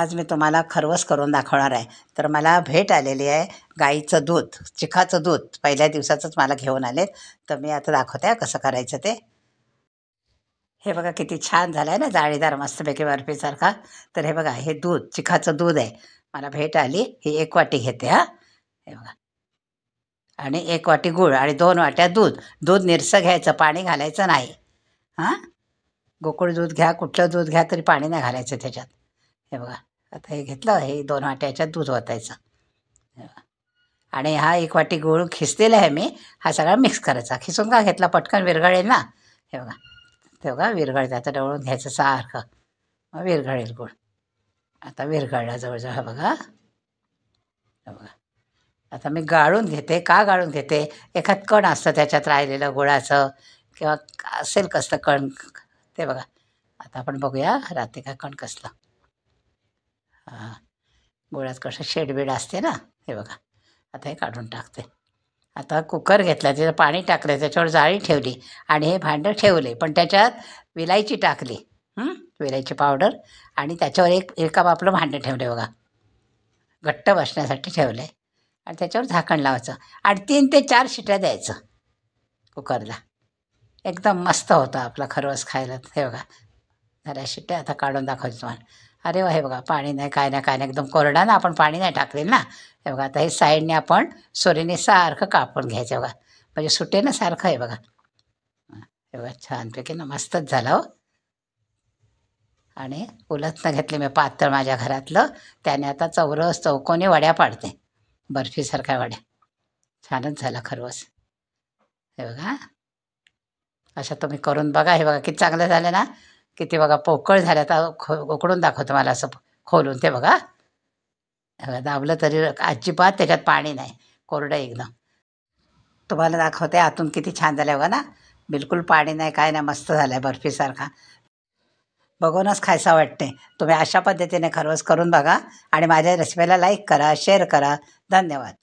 आज मी तुम्हाला खरवस करून दाखवणार आहे तर मला भेट आलेली आहे गाईचं दूध चिखाचं दूध पहिल्या दिवसाचंच मला घेऊन आले तर मी आता दाखवते कसं करायचं ते हे बघा किती छान झालं आहे ना जाळीदार मस्तपैकी बर्फीसारखा तर हे बघा हे दूध चिखाचं दूध आहे मला भेट आली ही एक वाटी घेते हां हे बघा आणि एक वाटी गूळ आणि दोन वाट्या दूध दूध निरसं घ्यायचं पाणी घालायचं नाही हां गोकुळ दूध घ्या कुठलं दूध घ्या तरी पाणी नाही घालायचं त्याच्यात हे बघा आता हे घेतलं हे दोन वाट्याच्यात दूध ओतायचं आणि हा एक वाटी गूळ खिसलेला आहे मी हा सगळा मिक्स करायचा खिसून का घेतला पटकन विरघळेल ना हे बघा ते बघा विरघळ आता डवळून घ्यायचं सारखं मग विरघळेल गूळ आता विरघळला जवळजवळ हा बघा हे बघा आता मी गाळून घेते का गाळून घेते एखाद कण असतं त्याच्यात राहिलेलं गुळाचं किंवा असेल कसलं कण ते बघा आता आपण बघूया रात्री का कण कसलं हां गोळ्यात कसं शेडबीड असते ना हे बघा आता हे काढून टाकते आता कुकर घेतला त्याचं पाणी टाकलं त्याच्यावर जाळी ठेवली आणि हे भांडं ठेवले पण त्याच्यात विलायची टाकली विलायची पावडर आणि त्याच्यावर एक एका आपलं भांडं ठेवले बघा घट्ट बसण्यासाठी ठेवलं आणि त्याच्यावर झाकण लावायचं आणि तीन ते चार शिट्या द्यायचं कुकरला एकदम मस्त होतं आपला खरवस खायला हे बघा झाल्या शिट्या आता काढून दाखवायचं तुम्हाला अरे वा हे बघा पाणी नाही काय नाही काय नाही एकदम कोरडा ना आपण पाणी नाही टाकले ना हे बघा आता हे साईडने आपण सोरीने सारखं कापून घ्यायचं बघा म्हणजे सुटे ना सारखं आहे बघा हे बघा छानपैकी ना मस्तच झालं हो आणि उलथनं घेतले मी पातळ माझ्या घरातलं त्याने आता चौरस चौकोनी वड्या पाडते बर्फीसारख्या वड्या छानच झाला खरवस हे बघा अशा तुम्ही करून बघा हे बघा किती चांगलं झालं ना किती बघा पोकळ झाल्या तर खो उकडून दाखवतो मला असं खोलून ते बघा दाबलं तरी अजिबात त्याच्यात पाणी नाही कोरडं एकदम तुम्हाला दाखवते आतून किती छान झालं बघा ना बिलकुल पाणी नाही काय नाही मस्त झालं आहे बर्फीसारखा बघूनच खायसा वाटते तुम्ही अशा पद्धतीने खरवस करून बघा आणि माझ्या रेसिपीला लाईक करा शेअर करा धन्यवाद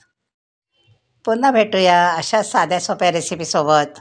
पुन्हा भेटूया अशा साध्या सोप्या रेसिपीसोबत